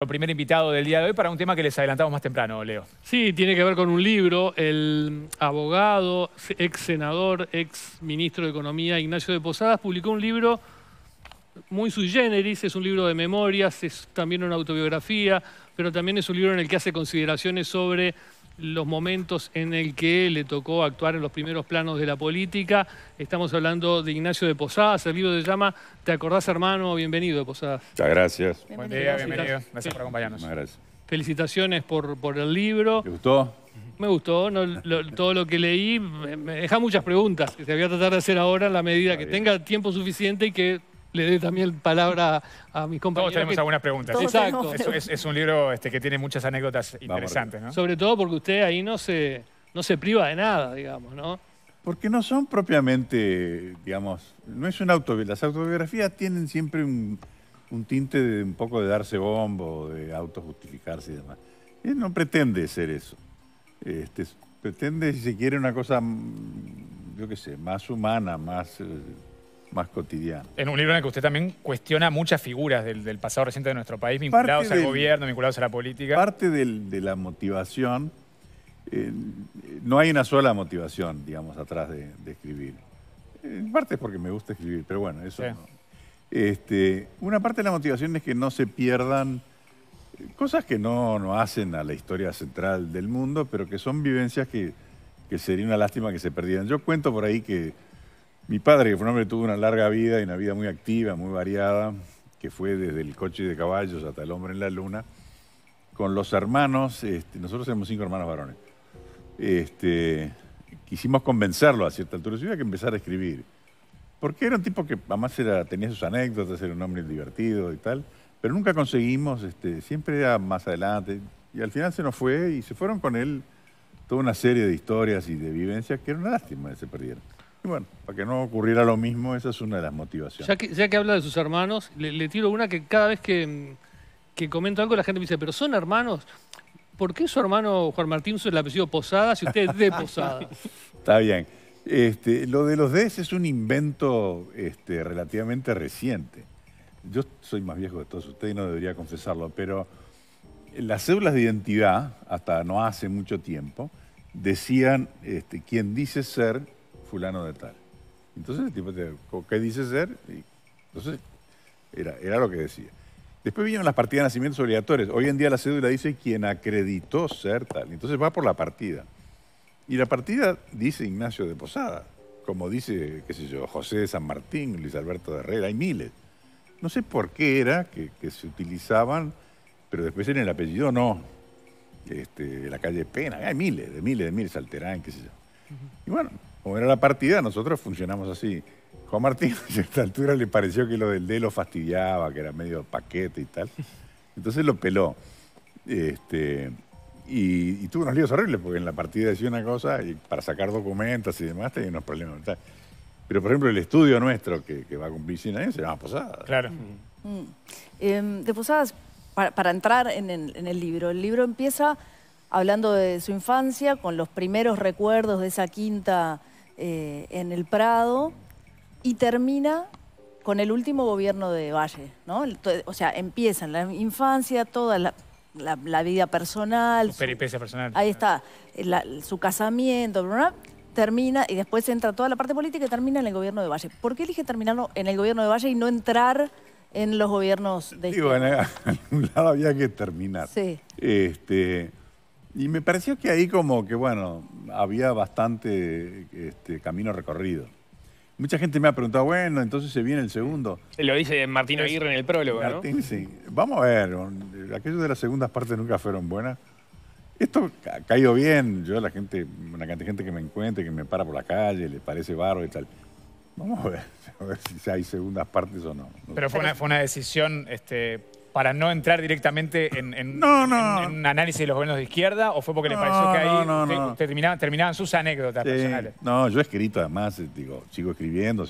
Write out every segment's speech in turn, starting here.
El primer invitado del día de hoy para un tema que les adelantamos más temprano, Leo. Sí, tiene que ver con un libro. El abogado, ex senador, ex ministro de Economía, Ignacio de Posadas, publicó un libro muy sui generis, es un libro de memorias, es también una autobiografía, pero también es un libro en el que hace consideraciones sobre los momentos en el que le tocó actuar en los primeros planos de la política. Estamos hablando de Ignacio de Posadas, el vivo de llama Te acordás hermano, bienvenido Posadas. Muchas gracias. Buen día, bienvenido. Gracias por acompañarnos. Felicitaciones por, el libro. ¿Te gustó? Me gustó, todo lo que leí me deja muchas preguntas que se voy a tratar de hacer ahora en la medida que tenga tiempo suficiente y que le dé también palabra a mis compañeros. Todos tenemos algunas preguntas. Exacto. Es, un libro este, que tiene muchas anécdotas interesantes, Sobre todo porque usted ahí no se, no se priva de nada, digamos, ¿no? Porque no son propiamente, digamos, no es un autobiografía. Las autobiografías tienen siempre un, tinte de un poco de darse bombo, de autojustificarse y demás. Él no pretende ser eso. Este, pretende, si se quiere, una cosa, mm, yo qué sé, más humana, más... Eh, más cotidiano. En un libro en el que usted también cuestiona muchas figuras del, pasado reciente de nuestro país, vinculados al gobierno, vinculados a la política. Parte de la motivación, eh, no hay una sola motivación, digamos, atrás de, escribir. En parte es porque me gusta escribir, pero bueno, eso no. Este, una parte de la motivación es que no se pierdan eh, cosas que no, hacen a la historia central del mundo, pero que son vivencias que, que sería una lástima que se perdieran. Yo cuento por ahí que mi padre, que fue un hombre que tuvo una larga vida y una vida muy activa, muy variada, que fue desde el coche de caballos hasta el hombre en la luna, con los hermanos, este, nosotros somos cinco hermanos varones, este, quisimos convencerlo a cierta altura de su vida que empezar a escribir. Porque era un tipo que además tenía sus anécdotas, era un hombre divertido y tal, pero nunca conseguimos, este, siempre era más adelante. Y al final se nos fue y se fueron con él toda una serie de historias y de vivencias que era una lástima que se perdieron bueno, para que no ocurriera lo mismo, esa es una de las motivaciones. Ya que, habla de sus hermanos, le, tiro una que cada vez que, comento algo la gente me dice, pero son hermanos. ¿Por qué su hermano Juan Martín le el apellido Posada si usted es de Posada? Está bien. Este, lo de los D es un invento este, relativamente reciente. Yo soy más viejo de todos ustedes y no debería confesarlo, pero las cédulas de identidad, hasta no hace mucho tiempo, decían este, quien dice ser fulano de tal. Entonces el tipo te ¿qué dice ser? entonces era, era lo que decía. Después vinieron las partidas de nacimientos obligatorios Hoy en día la cédula dice quien acreditó ser tal. Entonces va por la partida. Y la partida dice Ignacio de Posada, como dice, qué sé yo, José de San Martín, Luis Alberto de Herrera, hay miles. No sé por qué era que, se utilizaban, pero después en el apellido no. Este, la calle Pena, hay miles, de miles, de miles, Salterán, qué sé yo. Y bueno, era la partida, nosotros funcionamos así. Juan Martín a esta altura le pareció que lo del D lo fastidiaba, que era medio paquete y tal. Entonces lo peló. Este, y, tuvo unos líos horribles, porque en la partida decía una cosa, y para sacar documentos y demás tenía unos problemas. Pero, por ejemplo, el estudio nuestro, que, va a cumplir 100 años, se llama Posadas. Claro. Mm. Mm. Em, de Posadas, para, entrar en el libro, el libro empieza hablando de su infancia, con los primeros recuerdos de esa quinta eh, en el Prado y termina con el último gobierno de Valle, ¿no? O sea, empieza en la infancia, toda la, vida personal. Su peripecia personal. Ahí está, su casamiento, termina y después entra toda la parte política y termina en el gobierno de Valle. ¿Por qué elige terminarlo en el gobierno de Valle y no entrar en los gobiernos de Digo, en algún lado había que terminar. Sí. Este, y me pareció que ahí como que, bueno, había bastante este, camino recorrido. Mucha gente me ha preguntado, bueno, entonces se viene el segundo. Lo dice Martín Aguirre en el prólogo, ¿no? Martín, sí. Vamos a ver, aquellos de las segundas partes nunca fueron buenas. Esto ha caído bien. Yo, la gente, una cantidad de gente que me encuentre, que me para por la calle, le parece barro y tal. Vamos a ver, si hay segundas partes o no. Pero fue una, fue una decisión este, para no entrar directamente en, un análisis de los gobiernos de izquierda o fue porque le pareció que ahí terminaban, sus anécdotas personales? No, yo he escrito además, eh, digo, sigo escribiendo,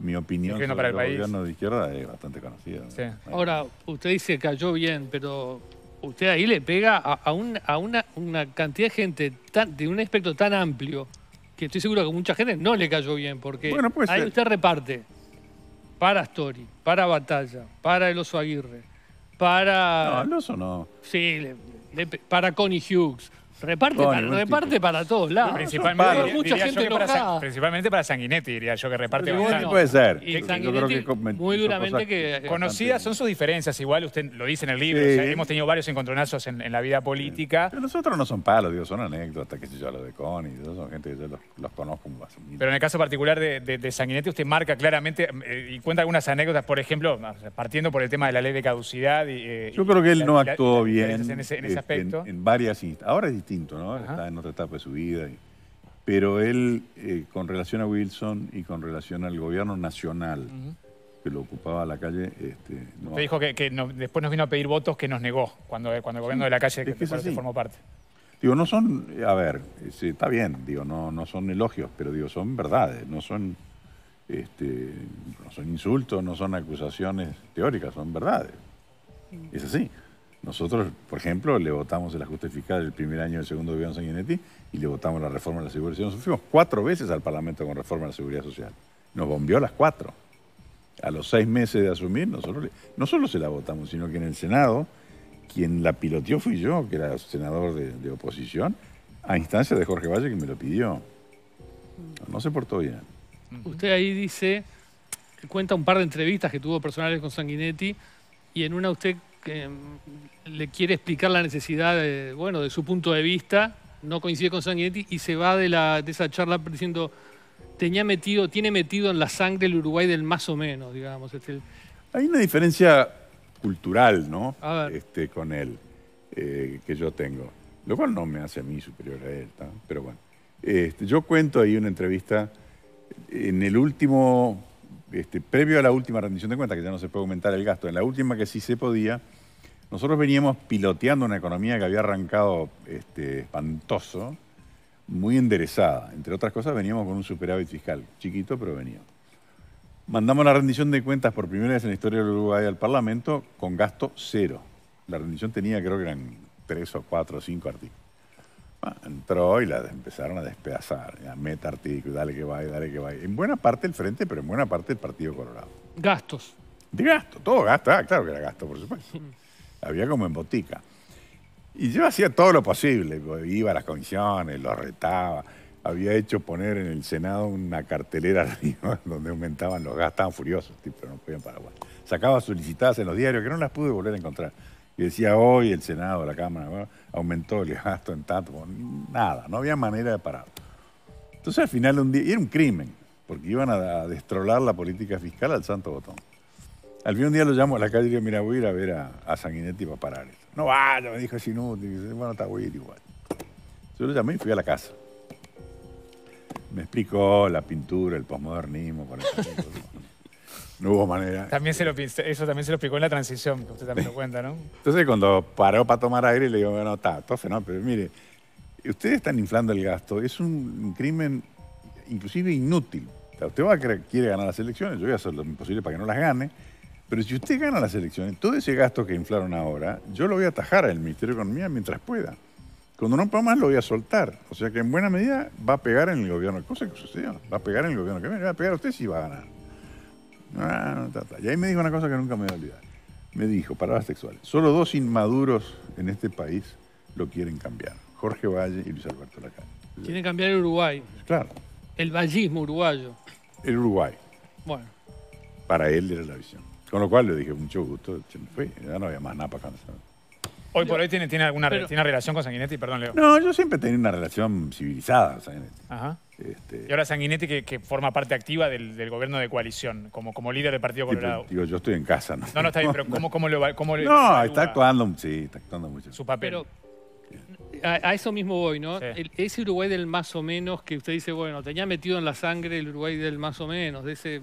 mi opinión sobre para el los de izquierda es bastante conocida. Ahora, usted dice que cayó bien, pero usted ahí le pega a, una, cantidad de gente de un espectro tan amplio que estoy seguro que a mucha gente no le cayó bien, porque ahí usted reparte para Story, para Batalla, para El Oso Aguirre, para. No, no. Sí, para Connie Hughes, Reparte, para, todos lados. Principalmente, para principalmente para Sanguinetti, diría yo, que reparte puede bastante. ser. Y Yo creo que muy duramente que... Conocidas son sus diferencias, igual usted lo dice en el libro, hemos tenido varios encontronazos en, la vida política, Pero nosotros no son palos, son anécdotas, Que se yo, lo de Connie, son gente que yo los, conozco pero en el caso particular de, Sanguinetti usted marca claramente eh, y cuenta algunas anécdotas, por ejemplo, partiendo por el tema de la ley de caducidad. y, eh, Yo creo que él no actuó bien En ese, este, aspecto. en varias instancias. Ahora es distinto, ¿no? Está en otra etapa de su vida. Pero él, eh, con relación a Wilson y con relación al gobierno nacional, que lo ocupaba la calle... Este, dijo que, después nos vino a pedir votos que nos negó cuando, eh, cuando el gobierno de la calle que formó parte. Digo, no son, a ver, está bien, digo, no, no son elogios, pero digo, son verdades, no son, este, no son insultos, no son acusaciones teóricas, son verdades. Es así. Nosotros, por ejemplo, le votamos el ajuste fiscal el primer año del segundo gobierno Sanguinetti y le votamos la reforma de la seguridad social. Nos fuimos cuatro veces al Parlamento con reforma de la seguridad social. Nos bombió las cuatro. A los seis meses de asumir, nosotros no solo se la votamos, sino que en el Senado, quien la piloteó fui yo, que era senador de, de oposición, a instancia de Jorge Valle que me lo pidió. No se portó bien. Usted ahí dice, cuenta un par de entrevistas que tuvo personales con Sanguinetti, y en una usted que mm, le quiere explicar la necesidad, de, bueno, de su punto de vista, no coincide con Sanguinetti y se va de, la, de esa charla diciendo, tenía metido, tiene metido en la sangre el Uruguay del más o menos, digamos. Este, Hay una diferencia cultural, ¿no? Este, con él, eh, que yo tengo, lo cual no me hace a mí superior a él, pero bueno. Este, yo cuento ahí una entrevista en el último este, previo a la última rendición de cuentas, que ya no se puede aumentar el gasto, en la última que sí se podía, nosotros veníamos piloteando una economía que había arrancado este, espantoso, muy enderezada. Entre otras cosas, veníamos con un superávit fiscal, chiquito, pero venía. Mandamos la rendición de cuentas por primera vez en la historia del Uruguay al Parlamento con gasto cero. La rendición tenía, creo que eran tres o cuatro o cinco artículos entró y la empezaron a despedazar. A meta artículo, dale que vaya, dale que vaya. En buena parte el Frente, pero en buena parte el Partido Colorado. Gastos. De gasto, todo gasto. Ah, claro que era gasto, por supuesto. Había como en botica. Y yo hacía todo lo posible. Iba a las comisiones, los retaba. Había hecho poner en el Senado una cartelera arriba donde aumentaban los gastos. Estaban furiosos, pero no podían paraguas. Sacaba solicitadas en los diarios que no las pude volver a encontrar y decía hoy el Senado, la Cámara, aumentó el gasto en tanto, nada, no había manera de parar. Entonces al final un día, y era un crimen, porque iban a, destrolar la política fiscal al santo botón. Al fin un día lo llamo a la calle y digo, mira, voy a ver a, Sanguinetti para parar esto. No vaya, me dijo, es inútil. bueno, está, voy igual. Yo lo llamé y fui a la casa. Me explicó la pintura, el posmodernismo, por ejemplo. No hubo manera. También se lo, eso también se lo explicó en la transición, que usted también lo cuenta, ¿no? Entonces, cuando paró para tomar aire, le digo, bueno, está, entonces no, pero mire, ustedes están inflando el gasto. Es un crimen inclusive inútil. usted va quiere ganar las elecciones, yo voy a hacer lo imposible para que no las gane, pero si usted gana las elecciones, todo ese gasto que inflaron ahora, yo lo voy a atajar al Ministerio de Economía mientras pueda. Cuando no pueda más, lo voy a soltar. O sea que en buena medida va a pegar en el gobierno, cosa que sucedió, va a pegar en el gobierno que va a pegar usted si va a ganar. Ah, y ahí me dijo una cosa que nunca me voy a olvidar. Me dijo, palabras sexuales, solo dos inmaduros en este país lo quieren cambiar. Jorge Valle y Luis Alberto Lacan. Quieren cambiar el Uruguay. Claro. El vallismo uruguayo. El Uruguay. Bueno. Para él era la visión. Con lo cual le dije, mucho gusto, fue. ya no había más nada para cansar. Hoy por hoy tiene, tiene alguna tiene relación con Sanguinetti, perdón, Leo. No, yo siempre he una relación civilizada con Sanguinetti. Ajá. Este, y ahora Sanguinetti que, forma parte activa del, gobierno de coalición, como, líder del Partido Colorado. yo estoy en casa, ¿no? No, no, está bien, pero ¿cómo, cómo, lo, cómo No, está actuando, sí, está actuando mucho. Su papel. Pero, a, eso mismo voy, ¿no? ese Uruguay del más o menos que usted dice, bueno, tenía metido en la sangre el Uruguay del más o menos, de ese...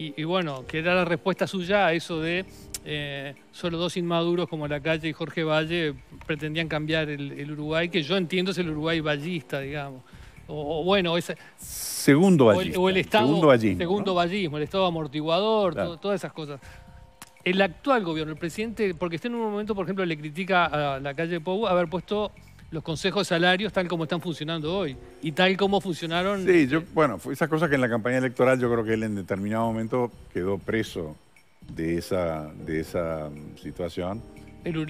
Y, bueno, que era la respuesta suya a eso de eh, solo dos inmaduros como la calle y Jorge Valle pretendían cambiar el, el Uruguay, que yo entiendo es el Uruguay vallista, digamos o, bueno, ese... Segundo vallismo. el, segundo vallismo, el estado amortiguador, todas esas cosas. El actual gobierno, el presidente, porque está en un momento, por ejemplo, le critica a la calle Pou haber puesto los consejos de salarios tal como están funcionando hoy y tal como funcionaron... Sí, yo, bueno, esas cosas que en la campaña electoral yo creo que él en determinado momento quedó preso de esa, de esa mm, situación.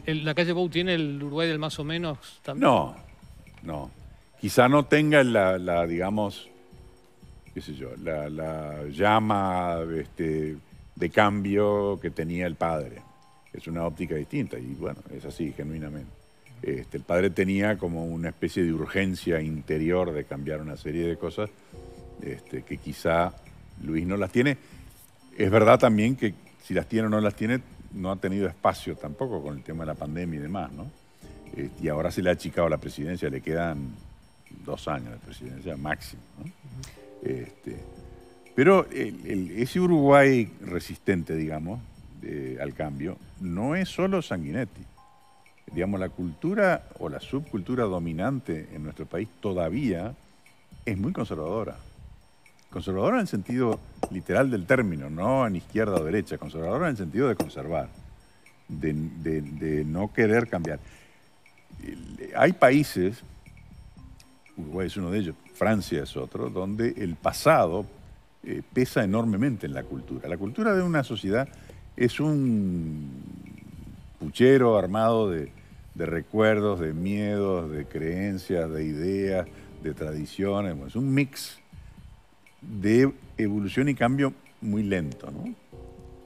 ¿La calle Pou tiene el Uruguay del más o menos también? No, no quizá no tenga la, digamos, qué sé yo, la, llama este, de cambio que tenía el padre. Es una óptica distinta y bueno, es así, genuinamente. Este, el padre tenía como una especie de urgencia interior de cambiar una serie de cosas este, que quizá Luis no las tiene. Es verdad también que si las tiene o no las tiene, no ha tenido espacio tampoco con el tema de la pandemia y demás, ¿no? Este, y ahora se le ha achicado la presidencia, le quedan años de presidencia máximo. Este, pero ese Uruguay resistente, digamos, al cambio, no es solo Sanguinetti. Digamos, la cultura o la subcultura dominante en nuestro país todavía es muy conservadora. Conservadora en el sentido literal del término, no en izquierda o derecha, conservadora en el sentido de conservar, de, de no querer cambiar. Hay países, Uruguay es uno de ellos, Francia es otro, donde el pasado eh, pesa enormemente en la cultura. La cultura de una sociedad es un puchero armado de, recuerdos, de miedos, de creencias, de ideas, de tradiciones. es un mix de evolución y cambio muy lento.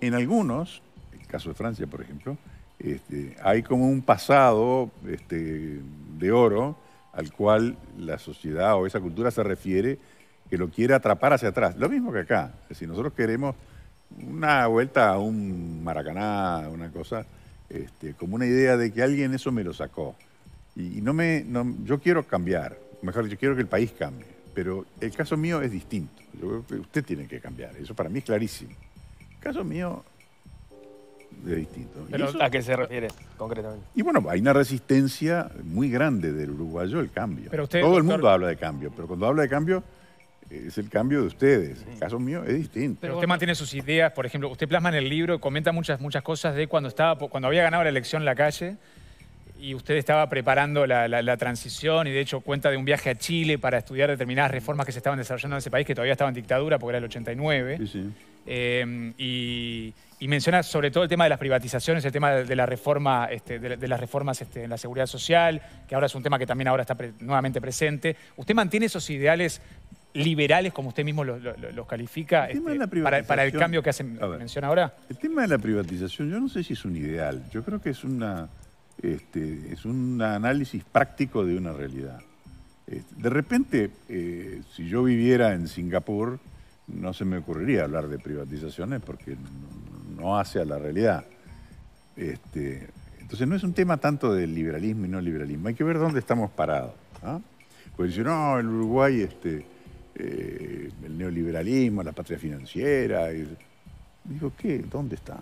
En algunos, el caso de Francia, por ejemplo, este, hay como un pasado este, de oro al cual la sociedad o esa cultura se refiere que lo quiere atrapar hacia atrás. Lo mismo que acá. Si nosotros queremos una vuelta a un maracaná, una cosa, este, como una idea de que alguien eso me lo sacó. Y, no me, yo quiero cambiar, mejor dicho, quiero que el país cambie, pero el caso mío es distinto. Yo creo que usted tiene que cambiar, eso para mí es clarísimo. El caso mío de distinto. a qué se refiere concretamente? Y bueno, hay una resistencia muy grande del uruguayo al cambio. Todo el mundo habla de cambio, pero cuando habla de cambio es el cambio de ustedes. En El caso mío es distinto. Pero usted mantiene sus ideas, por ejemplo, usted plasma en el libro, comenta muchas, muchas cosas de cuando, estaba, cuando había ganado la elección en la calle y usted estaba preparando la, la, transición y de hecho cuenta de un viaje a Chile para estudiar determinadas reformas que se estaban desarrollando en ese país que todavía estaba en dictadura porque era el 89. Sí, sí. Eh, y, menciona sobre todo el tema de las privatizaciones, el tema de, la reforma, este, de, las reformas este, en la seguridad social, que ahora es un tema que también ahora está nuevamente presente. ¿Usted mantiene esos ideales liberales, como usted mismo los, califica, este, para, el cambio que hace, menciona ahora? El tema de la privatización, yo no sé si es un ideal, yo creo que es, una, es un análisis práctico de una realidad. de repente, eh, si yo viviera en Singapur, no se me ocurriría hablar de privatizaciones porque no hace a la realidad. Este, entonces no es un tema tanto de liberalismo y no liberalismo, hay que ver dónde estamos parados. Porque Pues dicen, no, el Uruguay, este, eh, el neoliberalismo, la patria financiera. Digo, ¿qué? ¿Dónde está?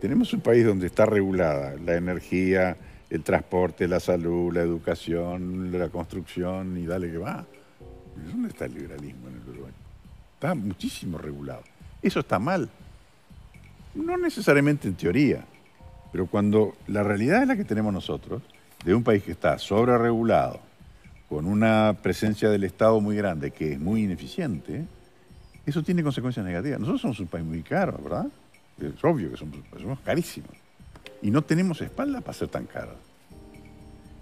Tenemos un país donde está regulada la energía, el transporte, la salud, la educación, la construcción y dale que va. ¿Dónde está el liberalismo en el Uruguay? Está muchísimo regulado. Eso está mal. No necesariamente en teoría, pero cuando la realidad es la que tenemos nosotros, de un país que está sobre con una presencia del Estado muy grande, que es muy ineficiente, eso tiene consecuencias negativas. Nosotros somos un país muy caro, ¿verdad? Es obvio que somos, somos carísimos. Y no tenemos espalda para ser tan caros.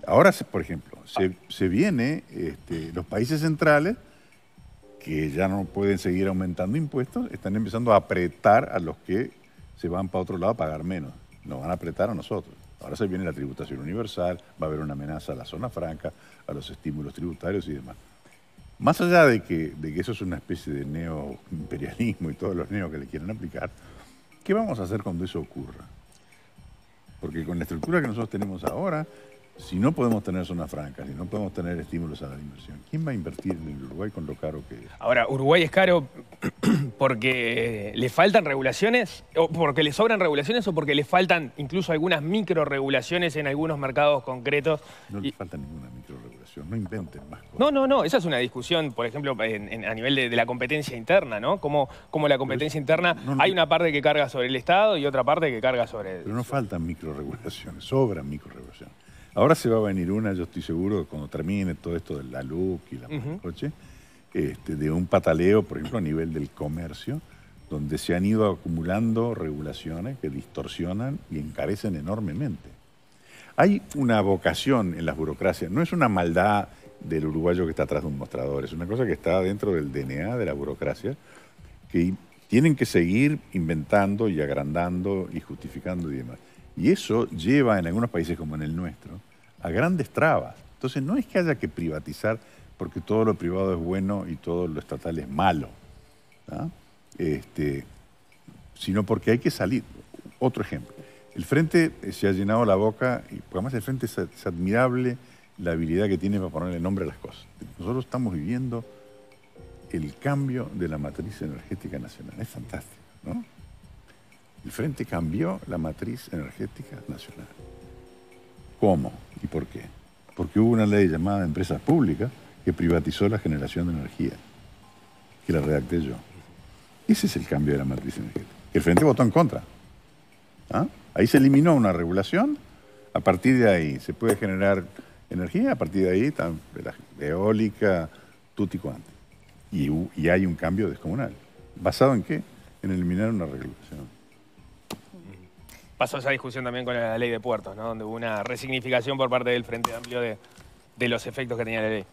Ahora, por ejemplo, se, se viene este, los países centrales que ya no pueden seguir aumentando impuestos, están empezando a apretar a los que se van para otro lado a pagar menos. Nos van a apretar a nosotros. Ahora se viene la tributación universal, va a haber una amenaza a la zona franca, a los estímulos tributarios y demás. Más allá de que, de que eso es una especie de neoimperialismo y todos los neos que le quieren aplicar, ¿qué vamos a hacer cuando eso ocurra? Porque con la estructura que nosotros tenemos ahora, si no podemos tener zonas francas, si no podemos tener estímulos a la inversión, ¿quién va a invertir en Uruguay con lo caro que es? Ahora, Uruguay es caro porque le faltan regulaciones, o porque le sobran regulaciones, o porque le faltan incluso algunas microregulaciones en algunos mercados concretos. No le falta ninguna microregulación, no inventen más cosas. No, no, no, esa es una discusión, por ejemplo, a nivel de, la competencia interna, ¿no? Como, la competencia interna, hay una parte que carga sobre el Estado y otra parte que carga sobre... Pero no faltan microregulaciones, sobran microregulaciones. Ahora se va a venir una, yo estoy seguro, cuando termine todo esto de la luz y la uh coche, este, de un pataleo, por ejemplo, a nivel del comercio, donde se han ido acumulando regulaciones que distorsionan y encarecen enormemente. Hay una vocación en las burocracias, no es una maldad del uruguayo que está atrás de un mostrador, es una cosa que está dentro del DNA de la burocracia, que tienen que seguir inventando y agrandando y justificando y demás. Y eso lleva en algunos países como en el nuestro a grandes trabas. Entonces no es que haya que privatizar porque todo lo privado es bueno y todo lo estatal es malo, este, sino porque hay que salir. Otro ejemplo, el Frente eh, se ha llenado la boca, y además el Frente es, es admirable la habilidad que tiene para ponerle nombre a las cosas. Nosotros estamos viviendo el cambio de la matriz energética nacional, es fantástico, ¿no? El Frente cambió la matriz energética nacional. ¿Cómo y por qué? Porque hubo una ley llamada Empresas Públicas que privatizó la generación de energía, que la redacté yo. Ese es el cambio de la matriz energética. El Frente votó en contra. ¿ah? Ahí se eliminó una regulación, a partir de ahí se puede generar energía, a partir de ahí tan, eólica, tutti y, y hay un cambio descomunal. ¿Basado en qué? En eliminar una regulación pasó esa discusión también con la ley de puertos, ¿no? donde hubo una resignificación por parte del Frente Amplio de, los efectos que tenía la ley.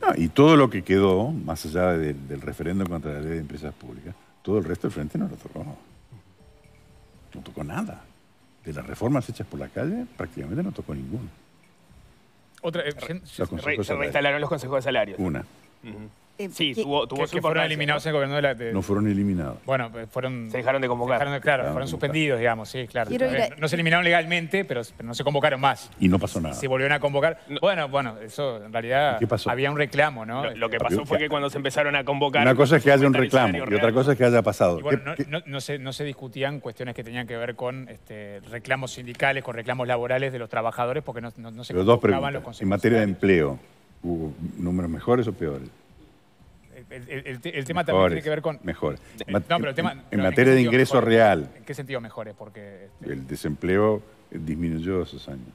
No, y todo lo que quedó, más allá del referéndum contra la ley de empresas públicas, todo el resto del Frente no lo tocó. No tocó nada. De las reformas hechas por la calle, prácticamente no tocó ninguna. Otra, eh, se, reinstalaron los consejos de salarios. Una. Eh, sí, tuvo, tuvo ¿no? el gobierno de la... no fueron eliminados. Bueno, eh, fueron... Se dejaron de convocar. claro, fueron suspendidos, digamos, sí, claro. No, se eliminaron legalmente, pero, no se convocaron más. Y no pasó nada. Se, volvieron a convocar. Bueno, bueno, eso en realidad había un reclamo, ¿no? Lo, que pasó fue que cuando se empezaron a convocar... Una cosa es que haya un reclamo y otra cosa es que haya pasado. bueno, no, se, no se discutían cuestiones que tenían que ver con este, reclamos sindicales, con reclamos laborales de los trabajadores, porque no, se convocaban los En materia de empleo, ¿hubo números mejores o peores? el, tema también tiene que ver con... Mejor. No, pero el tema, en, materia de ingreso real. ¿En qué sentido mejores? Porque... Este, el desempleo eh, disminuyó esos años.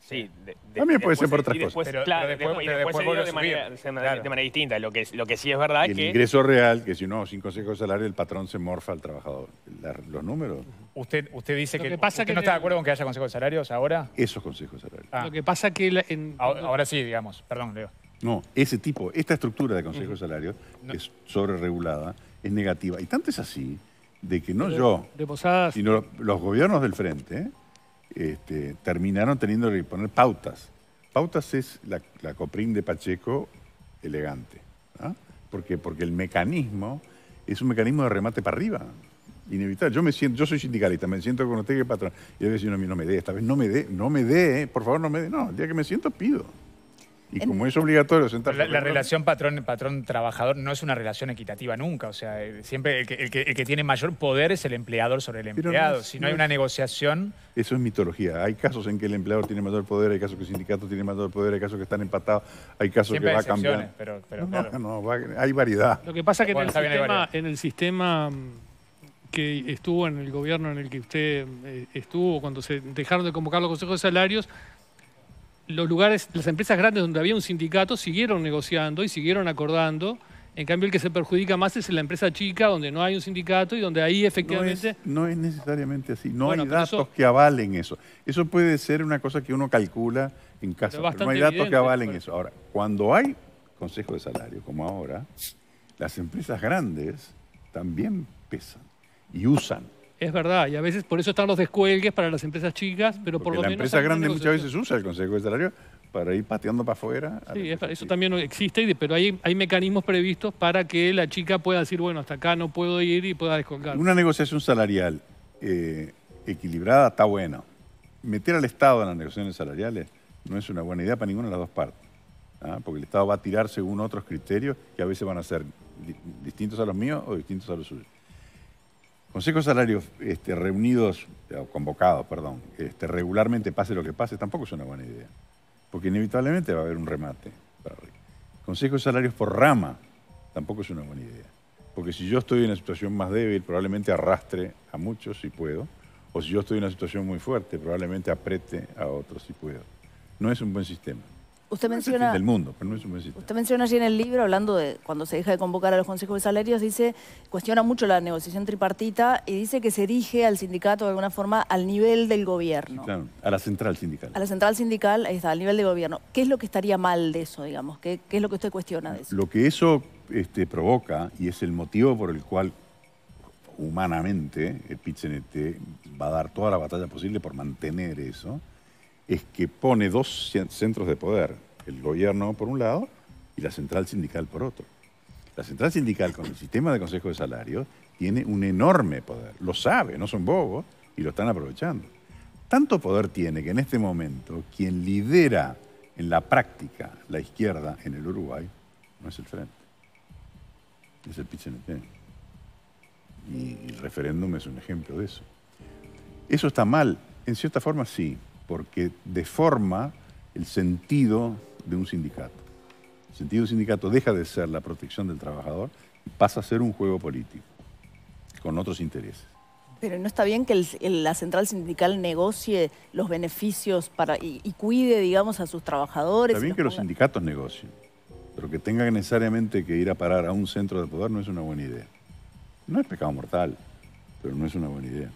Sí, también puede ser por otras cosas. Pero, claro, después, se de manera, de manera, distinta. Lo que, lo que sí es verdad es que... El ingreso real, que si no, sin consejo de salario, el patrón se morfa al trabajador. los números... Usted, usted dice que, pasa que no está de acuerdo con que haya consejos de salarios ahora. Esos consejos de salarios. Lo que pasa que... ahora, ahora, sí, digamos. Perdón, Leo. No, ese tipo, esta estructura de Consejo de Salario, que es sobreregulada, es negativa. Y tanto es así de que no yo, sino los, gobiernos del frente este, terminaron teniendo que poner pautas. Pautas es la, coprín de Pacheco elegante. ¿ah? ¿Por qué? Porque el mecanismo es un mecanismo de remate para arriba. Inevitable. Yo me siento, yo soy sindicalista, me siento con usted que patrón. Y a veces uno no me dé, esta vez no me dé, no me dé, por favor no me dé. No, el día que me siento pido. Y como es obligatorio sentarse. La, relación patrón-trabajador no es una relación equitativa nunca. O sea, siempre el que, tiene mayor poder es el empleador sobre el empleado. si no, hay una negociación. Eso es mitología. Hay casos en que el empleador tiene mayor poder, hay casos que el sindicato tiene mayor poder, hay casos que están empatados, hay casos que va cambiando. Pero, pero no, hay variedad. Lo que pasa es que en, el en el sistema mm, que estuvo en el gobierno en el que usted eh, estuvo, cuando se dejaron de convocar los consejos de salarios, los lugares, las empresas grandes donde había un sindicato siguieron negociando y siguieron acordando. En cambio, el que se perjudica más es la empresa chica, donde no hay un sindicato y donde ahí efectivamente... No es, necesariamente así, no hay datos que avalen eso. Eso puede ser una cosa que uno calcula en casa, pero, no hay datos que avalen eso. Ahora, cuando hay consejo de salario, como ahora, las empresas grandes también pesan y usan es verdad, y a veces por eso están los descuelgues para las empresas chicas, pero por lo menos... La empresa grande muchas veces usa el Consejo de Salario para ir pateando para afuera. Sí, eso también existe, pero hay, hay mecanismos previstos para que la chica pueda decir, bueno, hasta acá no puedo ir y pueda descolgar. Una negociación salarial eh, equilibrada está buena. Meter al Estado en las negociaciones salariales no es una buena idea para ninguna de las dos partes. ¿ah? Porque el Estado va a tirar según otros criterios que a veces van a ser distintos a los míos o distintos a los suyos. Consejos salarios este, reunidos, o convocados, perdón, este, regularmente, pase lo que pase, tampoco es una buena idea. Porque inevitablemente va a haber un remate. Consejos salarios por rama, tampoco es una buena idea. Porque si yo estoy en una situación más débil, probablemente arrastre a muchos si puedo. O si yo estoy en una situación muy fuerte, probablemente apriete a otros si puedo. No es un buen sistema. Usted menciona, mundo, Usted menciona allí en el libro, hablando de cuando se deja de convocar a los consejos de salarios, dice, cuestiona mucho la negociación tripartita y dice que se erige al sindicato de alguna forma al nivel del gobierno. claro, a la central sindical. A la central sindical, ahí está, al nivel de gobierno. ¿Qué es lo que estaría mal de eso, digamos? ¿Qué, es lo que usted cuestiona de eso? Lo que eso este, provoca, y es el motivo por el cual humanamente el eh, va a dar toda la batalla posible por mantener eso, es que pone dos centros de poder, el gobierno por un lado y la central sindical por otro. La central sindical con el sistema de consejo de salarios tiene un enorme poder, lo sabe, no son bobos y lo están aprovechando. Tanto poder tiene que en este momento quien lidera en la práctica la izquierda en el Uruguay no es el Frente, es el PCNT. Y el referéndum es un ejemplo de eso. ¿Eso está mal? En cierta forma sí, porque deforma el sentido de un sindicato. El sentido de un sindicato deja de ser la protección del trabajador y pasa a ser un juego político, con otros intereses. Pero no está bien que la central sindical negocie los beneficios para, y, cuide, digamos, a sus trabajadores. Está bien que los sindicatos negocien, pero que tengan necesariamente que ir a parar a un centro de poder no es una buena idea. No es pecado mortal, pero no es una buena idea.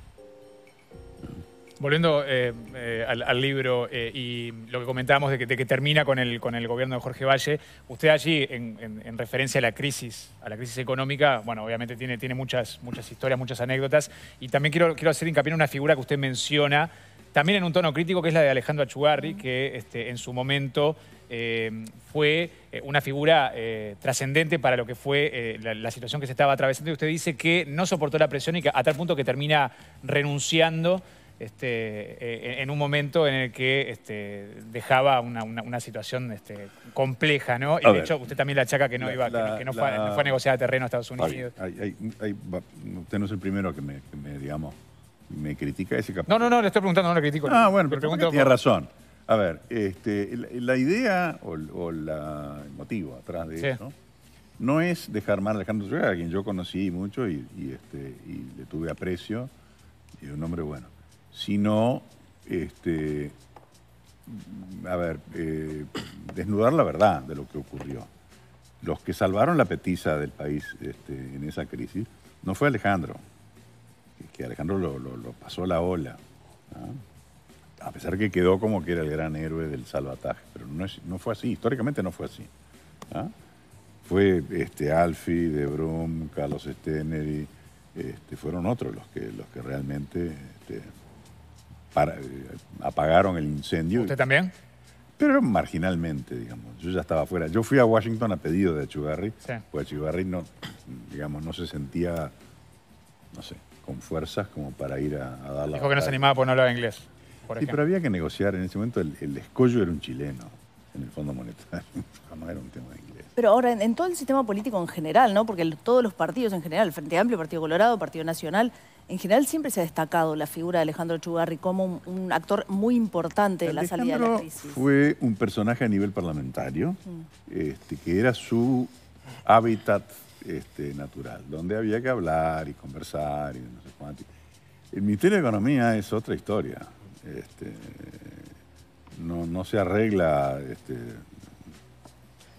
Volviendo eh, eh, al, libro eh, y lo que comentábamos de que, termina con el, gobierno de Jorge Valle, usted allí, en, referencia a la crisis, a la crisis económica, bueno, obviamente tiene, muchas, historias, muchas anécdotas, y también quiero, hacer hincapié en una figura que usted menciona, también en un tono crítico, que es la de Alejandro Achugarri, que este, en su momento fue una figura trascendente para lo que fue la, la, situación que se estaba atravesando. Y usted dice que no soportó la presión y que a tal punto que termina renunciando este, eh, en un momento en el que este, dejaba una, situación este, compleja, ¿no? y de hecho, usted también la achaca que no iba, que no, fue, negociada terreno a Estados Unidos. usted no es el primero que me, digamos, me critica ese capítulo. No, no, no, le estoy preguntando, no le critico. Ah, bueno, pero tiene razón. A ver, la, idea o, el motivo atrás de eso no es dejar mal a Alejandro Zucca, a quien yo conocí mucho y, y le tuve aprecio, y un hombre bueno sino, este, a ver, eh, desnudar la verdad de lo que ocurrió. Los que salvaron la petiza del país este, en esa crisis no fue Alejandro, que Alejandro lo, pasó la ola, a pesar que quedó como que era el gran héroe del salvataje, pero no, no fue así, históricamente no fue así. Fue este, Alfi, De Brum, Carlos Steneri, este, fueron otros los que, los que realmente este, para, eh, apagaron el incendio. ¿Usted también? Pero marginalmente, digamos. Yo ya estaba afuera. Yo fui a Washington a pedido de Achugarri, sí. porque Achugarri no, digamos, no se sentía, no sé, con fuerzas como para ir a, dar la... Dijo que no se animaba porque no hablaba inglés, Sí, pero había que negociar. En ese momento el, el escollo era un chileno en el Fondo Monetario. Jamás era un tema de inglés. Pero ahora, en, todo el sistema político en general, ¿no? Porque todos los partidos en general, el Frente Amplio, Partido Colorado, Partido Nacional, en general siempre se ha destacado la figura de Alejandro Chugarri como un, actor muy importante de la salida de la crisis. Fue un personaje a nivel parlamentario, mm. este, que era su hábitat este, natural, donde había que hablar y conversar y no sé cuánto. El Ministerio de Economía es otra historia. Este, no, no, se arregla,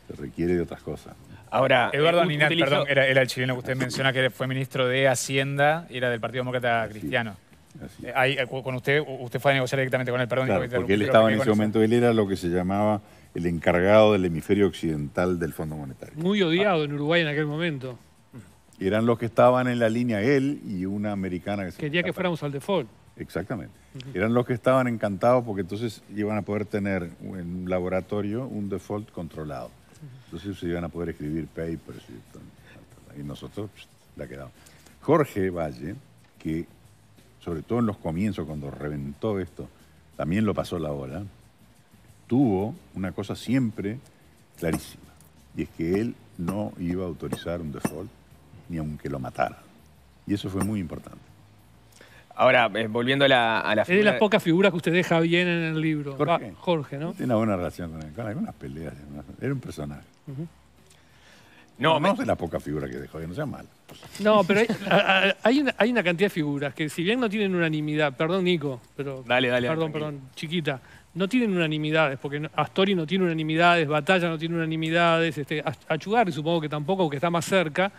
se requiere de otras cosas. Ahora, eh, Eduardo Aninat, perdón, era, el chileno que usted menciona que fue ministro de Hacienda, y era del Partido Demócrata Cristiano. Eh, ahí, eh, con usted, usted fue a negociar directamente con él, porque él estaba en ese momento, él era lo que se llamaba el encargado del hemisferio occidental del Fondo Monetario. Muy odiado en Uruguay en aquel momento. Eran los que estaban en la línea él y una americana que se Quería que fuéramos al default. Exactamente. Eran los que estaban encantados porque entonces iban a poder tener en un laboratorio un default controlado. Entonces se iban a poder escribir papers y, nosotros pues, la quedamos. Jorge Valle, que sobre todo en los comienzos, cuando reventó esto, también lo pasó la hora, tuvo una cosa siempre clarísima, y es que él no iba a autorizar un default ni aunque lo matara. Y eso fue muy importante. Ahora, eh, volviendo a la, a Es de las pocas figuras que usted deja bien en el libro. Jorge, ¿no? Tiene una buena relación con él, con algunas peleas. Era un personaje. No, No, es de la poca figura que dejó, bien, no sea mal. No, pero hay, una, cantidad de figuras que, si bien no tienen unanimidad, perdón, Nico, pero. Dale, dale, Perdón, perdón, chiquita. No tienen unanimidades, porque Astori no tiene unanimidades, Batalla no tiene unanimidades, este, supongo que tampoco, aunque está más cerca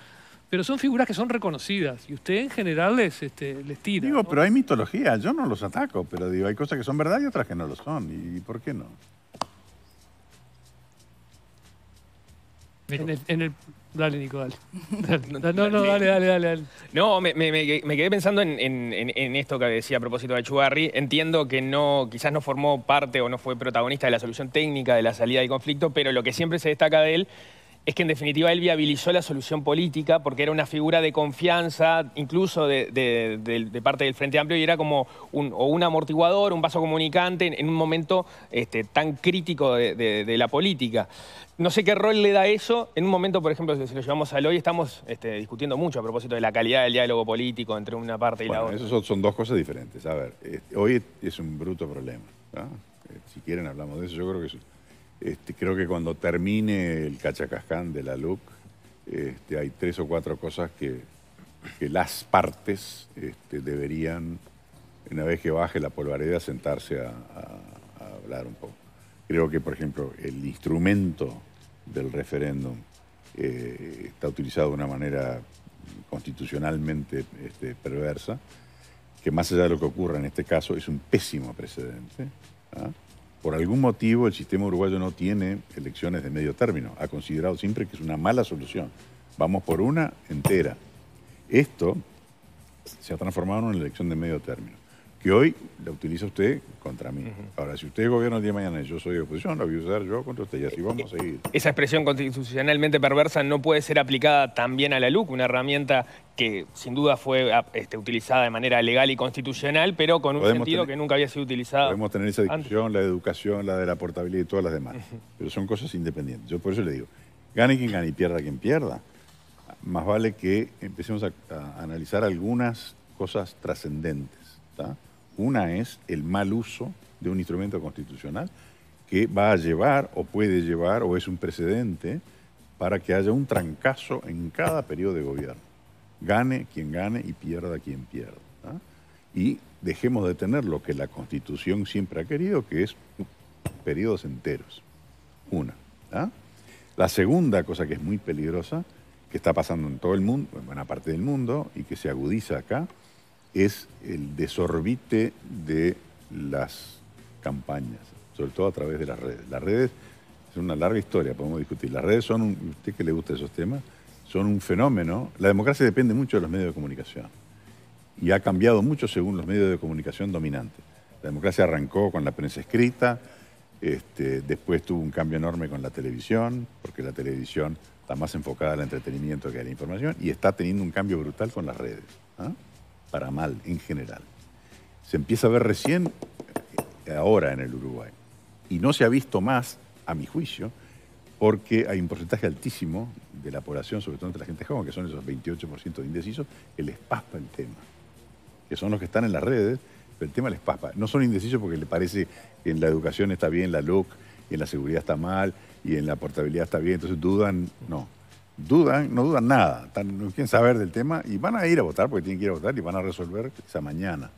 pero son figuras que son reconocidas y usted en general les, este, tira. Digo, pero hay mitología, yo no los ataco, pero digo, hay cosas que son verdad y otras que no lo son, ¿y por qué no? En dale, Nico, No, no, dale, dale, dale. No, me, quedé pensando en, esto que decía a propósito de Chubarri. Entiendo que no, quizás no formó parte o no fue protagonista de la solución técnica de la salida del conflicto, pero lo que siempre se destaca de él es que en definitiva él viabilizó la solución política porque era una figura de confianza, incluso de, parte del Frente Amplio, y era como un, amortiguador, un vaso comunicante en, un momento este, tan crítico de, la política. No sé qué rol le da eso. En un momento, por ejemplo, si lo llevamos al hoy, estamos este, discutiendo mucho a propósito de la calidad del diálogo político entre una parte y la otra. Esas son, dos cosas diferentes. A ver, este, hoy es un bruto problema. Eh, si quieren, hablamos de eso. Yo creo que es este, creo que cuando termine el cachacascán de la LUC, este, hay tres o cuatro cosas que, las partes este, deberían, una vez que baje la polvareda, sentarse a, hablar un poco. Creo que, por ejemplo, el instrumento del referéndum eh, está utilizado de una manera constitucionalmente perversa, que más allá de lo que ocurra en este caso es un pésimo precedente. ¿ah? Por algún motivo el sistema uruguayo no tiene elecciones de medio término. Ha considerado siempre que es una mala solución. Vamos por una entera. Esto se ha transformado en una elección de medio término que hoy la utiliza usted contra mí. Ahora, si usted es gobierno el día de mañana y yo soy oposición, la voy a usar yo contra usted y así vamos a eh, seguir. Esa expresión constitucionalmente perversa no puede ser aplicada también a la LUC, una herramienta que sin duda fue este, utilizada de manera legal y constitucional, pero con un sentido que nunca había sido utilizado. Podemos tener esa discusión, la de educación, la de la portabilidad y todas las demás, pero son cosas independientes. Yo por eso le digo, gane quien gane y pierda quien pierda, más vale que empecemos a, analizar algunas cosas trascendentes. ¿Está? Una es el mal uso de un instrumento constitucional que va a llevar o puede llevar o es un precedente para que haya un trancazo en cada periodo de gobierno. Gane quien gane y pierda quien pierda. Y dejemos de tener lo que la Constitución siempre ha querido, que es periodos enteros. Una. ¿ah? La segunda cosa que es muy peligrosa, que está pasando en todo el mundo, en buena parte del mundo, y que se agudiza acá, es el desorbite de las campañas, sobre todo a través de las redes. Las redes es una larga historia, podemos discutir. Las redes son, usted que le gusta esos temas, son un fenómeno. La democracia depende mucho de los medios de comunicación y ha cambiado mucho según los medios de comunicación dominantes. La democracia arrancó con la prensa escrita, este, después tuvo un cambio enorme con la televisión, porque la televisión está más enfocada al entretenimiento que a la información y está teniendo un cambio brutal con las redes. ¿Ah? para mal en general. Se empieza a ver recién eh, ahora en el Uruguay. Y no se ha visto más, a mi juicio, porque hay un porcentaje altísimo de la población, sobre todo entre la gente joven, que son esos 28% de indecisos, que les paspa el tema. Que son los que están en las redes, pero el tema les paspa. No son indecisos porque les parece que en la educación está bien, la look, y en la seguridad está mal, y en la portabilidad está bien, entonces dudan, no dudan, no dudan nada, no quieren saber del tema y van a ir a votar porque tienen que ir a votar y van a resolver esa mañana.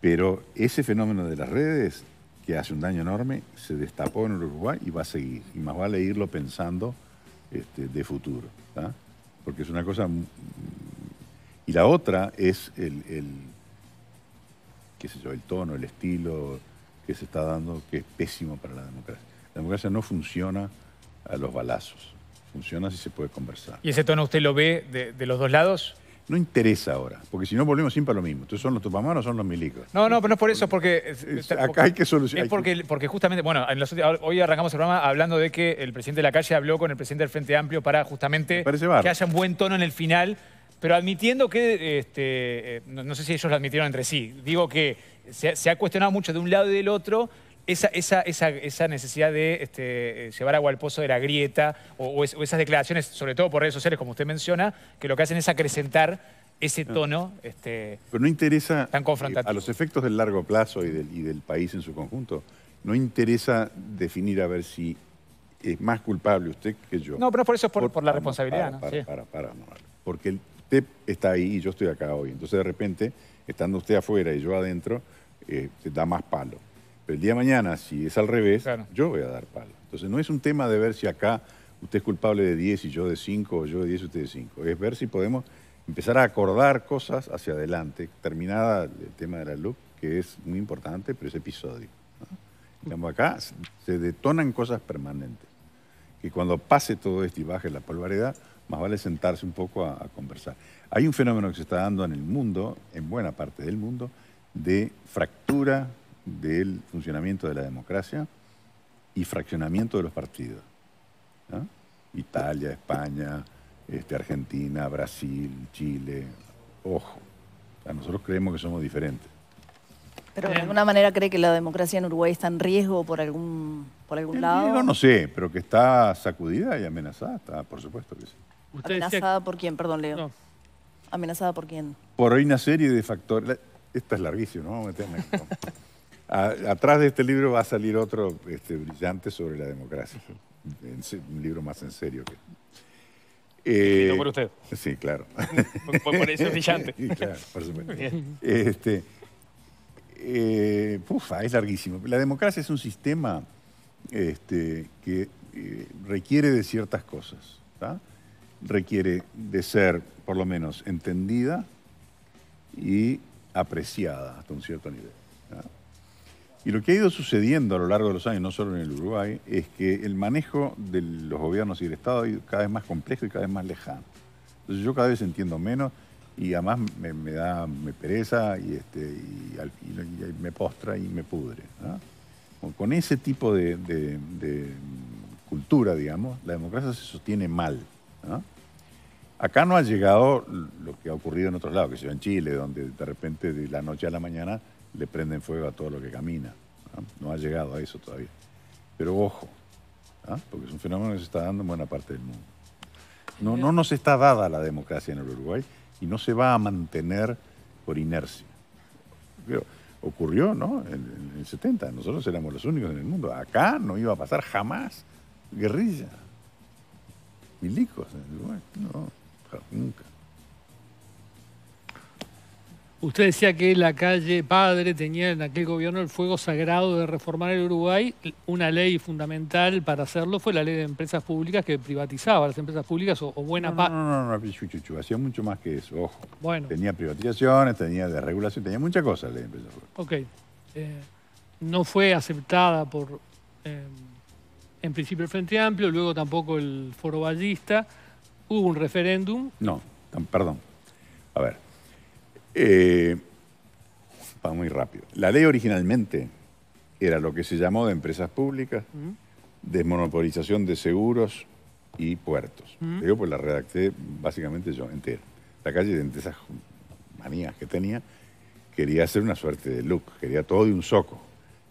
Pero ese fenómeno de las redes, que hace un daño enorme, se destapó en Uruguay y va a seguir. Y más vale irlo pensando este, de futuro. Porque es una cosa... Y la otra es el, qué yo, el tono, el estilo que se está dando, que es pésimo para la democracia. La democracia no funciona a los balazos. Funciona si se puede conversar. ¿Y ese tono usted lo ve de, los dos lados? No interesa ahora, porque si no volvemos siempre a lo mismo. Entonces son los tupamanos o son los milicos. No, no, pero no es por eso, eh, porque... acá hay que solucionar. Es porque, porque justamente, bueno, hoy arrancamos el programa hablando de que el presidente de la calle habló con el presidente del Frente Amplio para justamente que haya un buen tono en el final, pero admitiendo que, este, eh, no, sé si ellos lo admitieron entre sí, digo que se ha cuestionado mucho de un lado y del otro esa, esa, esa, esa necesidad de este, llevar agua al pozo de la grieta o, esas declaraciones, sobre todo por redes sociales, como usted menciona, que lo que hacen es acrecentar ese ah. tono este, pero no interesa, tan confrontativo. Eh, a los efectos del largo plazo y del, país en su conjunto, no interesa definir a ver si es más culpable usted que yo. No, pero por eso es por, la responsabilidad. Para, Porque usted e está ahí y yo estoy acá hoy. Entonces, de repente, estando usted afuera y yo adentro, eh, te da más palo. Pero el día de mañana, si es al revés, yo voy a dar palo. Entonces no es un tema de ver si acá usted es culpable de 10 y yo de 5, o yo de 10 y usted de 5. Es ver si podemos empezar a acordar cosas hacia adelante. Terminada el tema de la luz, que es muy importante, pero es episodio. acá se detonan cosas permanentes. Y cuando pase todo esto y baje la polvareda, más vale sentarse un poco a conversar. Hay un fenómeno que se está dando en el mundo, en buena parte del mundo, de fractura del funcionamiento de la democracia y fraccionamiento de los partidos. Italia, España, este, Argentina, Brasil, Chile. Ojo, a nosotros creemos que somos diferentes. Pero de alguna manera cree que la democracia en Uruguay está en riesgo por algún, por algún lado. No, no sé, pero que está sacudida y amenazada, por supuesto que sí. ¿Amenazada por quién? Perdón, Leo. ¿Amenazada por quién? Por una serie de factores. Esta es larguísima, ¿no? atrás de este libro va a salir otro este, brillante sobre la democracia. un libro más en serio. Que... Eh, por usted. Sí, claro. Por, eso es brillante. claro, por supuesto. Este, eh, pufa, es larguísimo. La democracia es un sistema este, que eh, requiere de ciertas cosas. Requiere de ser, por lo menos, entendida y apreciada hasta un cierto nivel. Y lo que ha ido sucediendo a lo largo de los años, no solo en el Uruguay, es que el manejo de los gobiernos y del Estado es cada vez más complejo y cada vez más lejano. Entonces yo cada vez entiendo menos y además me, da me pereza y, este, me postra y me pudre. Con ese tipo de, cultura, digamos, la democracia se sostiene mal. Acá no ha llegado lo que ha ocurrido en otros lados, que se en Chile, donde de repente de la noche a la mañana le prenden fuego a todo lo que camina. ¿ah? No, ha llegado a eso todavía. Pero ojo, ¿ah? porque es un fenómeno que se está dando en buena parte del mundo. No, no nos está dada la democracia en el Uruguay y no se va a mantener por inercia. ocurrió ¿no? en, el 70, nosotros éramos los únicos en el mundo. Acá no iba a pasar jamás guerrilla. Milicos en el Uruguay, no, nunca. Usted decía que la calle Padre tenía en aquel gobierno el fuego sagrado de reformar el Uruguay. Una ley fundamental para hacerlo fue la ley de empresas públicas que privatizaba las empresas públicas o, buena no, parte. No, no, no, no, hacía mucho más que eso, ojo. Bueno. Tenía privatizaciones, tenía desregulación, tenía muchas cosas la ley de empresas públicas. Ok. Eh, no fue aceptada por, eh, en principio, el Frente Amplio, luego tampoco el Foro Ballista. Hubo un referéndum. No, perdón. A ver eh, va muy rápido. La ley originalmente era lo que se llamó de empresas públicas, desmonopolización de seguros y puertos. Yo pues la redacté básicamente yo entero La calle, de esas manías que tenía, quería hacer una suerte de look, quería todo de un soco.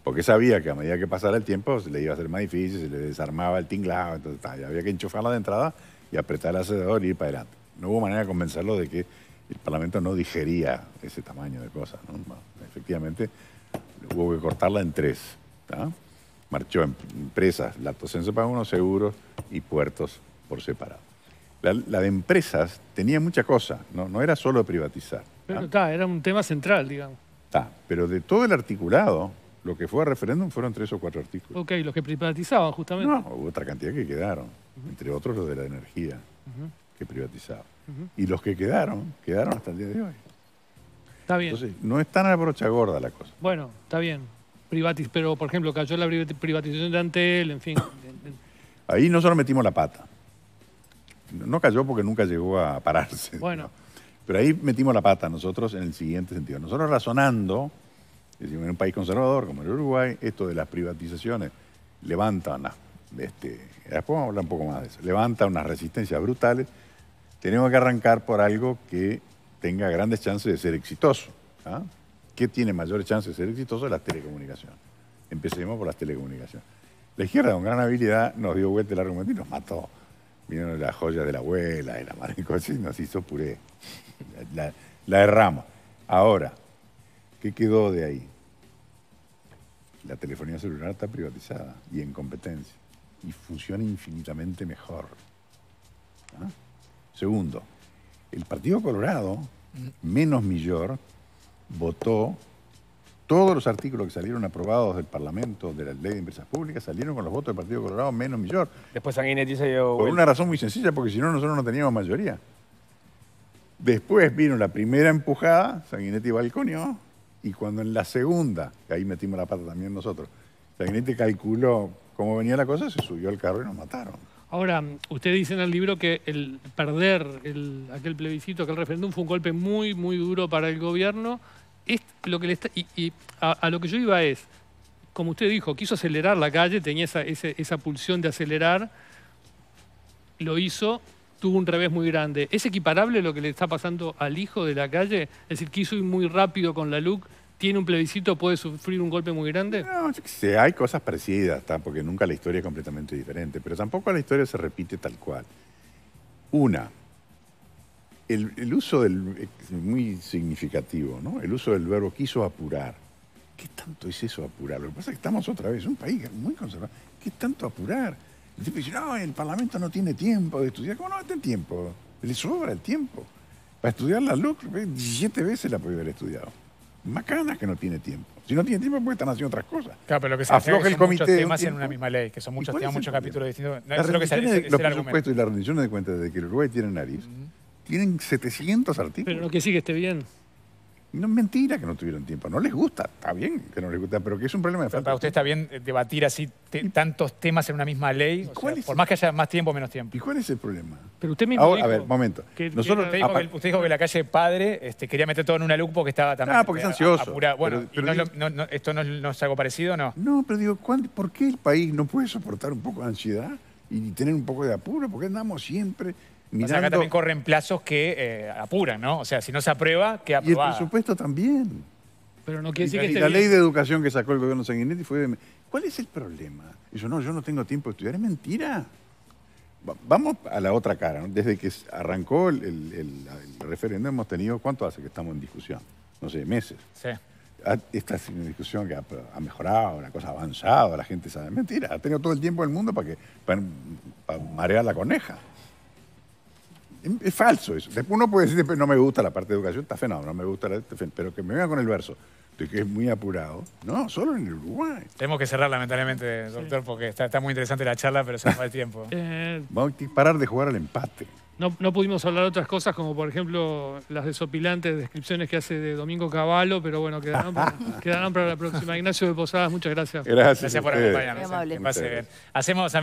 Porque sabía que a medida que pasara el tiempo se le iba a hacer más difícil, se le desarmaba el tinglado, entonces tal, había que enchufarla de entrada y apretar el acelerador y ir para adelante. No hubo manera de convencerlo de que el Parlamento no digería ese tamaño de cosas. Efectivamente, hubo que cortarla en tres. Marchó en em-, empresas, tosense para unos seguros y puertos por separado. La, de empresas tenía muchas cosas, no, era solo privatizar. Pero está, era un tema central, digamos. Está, pero de todo el articulado, lo que fue a referéndum fueron tres o cuatro artículos. Ok, los que privatizaban justamente. No, hubo otra cantidad que quedaron, entre otros los de la energía que privatizaba. Y los que quedaron, quedaron hasta el día de hoy. Está bien. Entonces, no es tan a la brocha gorda la cosa. Bueno, está bien. Privatiz, pero, por ejemplo, cayó la privatización de Antel, en fin. Ahí nosotros metimos la pata. No cayó porque nunca llegó a pararse. Bueno. Pero ahí metimos la pata nosotros en el siguiente sentido. Nosotros razonando, en un país conservador como el Uruguay, esto de las privatizaciones levanta las este, después vamos a hablar un poco más de eso. Levanta unas resistencias brutales. Tenemos que arrancar por algo que tenga grandes chances de ser exitoso. ¿ah? ¿Qué tiene mayores chances de ser exitoso? Las telecomunicaciones. Empecemos por las telecomunicaciones. La izquierda con gran habilidad nos dio vuelta el argumento y nos mató. vino las joyas de la abuela, de la madre y nos hizo puré. La, la, la Ahora, ¿qué quedó de ahí? La telefonía celular está privatizada y en competencia y funciona infinitamente mejor. Segundo, el Partido Colorado, menos Millor, votó todos los artículos que salieron aprobados del Parlamento de la Ley de Empresas Públicas salieron con los votos del Partido Colorado menos Millor. Después Sanguinetti se dio... Por una razón muy sencilla, porque si no nosotros no teníamos mayoría. Después vino la primera empujada, Sanguinetti Balconio y cuando en la segunda, que ahí metimos la pata también nosotros, Sanguinetti calculó como venía la cosa, se subió al carro y nos mataron. Ahora, usted dice en el libro que el perder aquel plebiscito, aquel referéndum, fue un golpe muy, muy duro para el gobierno. Es lo que está, y, a, lo que yo iba es, como usted dijo, quiso acelerar la calle, tenía esa, esa pulsión de acelerar, lo hizo, tuvo un revés muy grande. ¿Es equiparable lo que le está pasando al hijo de la calle? Es decir, quiso ir muy rápido con la LUC tiene un plebiscito puede sufrir un golpe muy grande? No, hay cosas parecidas, porque nunca la historia es completamente diferente, pero tampoco la historia se repite tal cual. Una, el, uso del. muy significativo, ¿no? El uso del verbo quiso apurar. ¿Qué tanto es eso apurar? Lo que pasa es que estamos otra vez, un país muy conservador. ¿Qué tanto apurar? El tipo dice, no, el Parlamento no tiene tiempo de estudiar. ¿Cómo no está tiempo? Le sobra el tiempo. Para estudiar la luz 17 veces la puede haber estudiado macana que no tiene tiempo. Si no tiene tiempo, pues están haciendo otras cosas. Claro, pero lo que se hace es que el son comité. Muchos temas en una misma ley, que son muchos temas, muchos capítulos distintos. No, es lo que se, es, es los presupuestos y la rendición de cuentas de que Uruguay tiene nariz, tienen 700 artículos. Pero lo que sigue esté bien. No es mentira que no tuvieron tiempo, no les gusta, está bien que no les gusta, pero que es un problema de falta. Para usted está bien eh, debatir así tantos temas en una misma ley, por más que haya más tiempo o menos tiempo. ¿Y cuál es el problema? Pero usted mismo a ver, momento. Que, usted, dijo que, la calle Padre este, quería meter todo en una luz porque estaba tan Ah, porque es ansioso. Bueno, ¿esto no, es algo parecido no? No, pero digo, ¿por qué el país no puede soportar un poco de ansiedad y tener un poco de apuro? Porque andamos siempre Mirando... acá también corren plazos que eh, apuran, ¿no? O sea, si no se aprueba, que aprobada. Y el presupuesto también. Pero no quiere decir que... Y la ley de educación que sacó el gobierno Sanguinetti fue... ¿Cuál es el problema? Y yo, no, yo no tengo tiempo de estudiar. Es mentira. Vamos a la otra cara. Desde que arrancó el, referéndum hemos tenido, ¿cuánto hace que estamos en discusión? No sé, meses. Sí. Ah, esta es una discusión que ha, mejorado, la cosa ha avanzado, la gente sabe. Mentira, ha tenido todo el tiempo del mundo para, que, para marear la coneja. Es falso eso. Uno puede decir, no me gusta la parte de educación, está fenómeno, no me gusta la... Pero que me venga con el verso de que es muy apurado. No, solo en Uruguay. Tenemos que cerrar, lamentablemente, doctor, porque está, muy interesante la charla, pero se nos va el tiempo. Eh, Vamos a parar de jugar al empate. No, no pudimos hablar de otras cosas, como por ejemplo las desopilantes descripciones que hace de Domingo Cavallo, pero bueno, quedarán para, para la próxima. Ignacio de Posadas, muchas gracias. Gracias, gracias por acompañarnos. Eh, pase Hacemos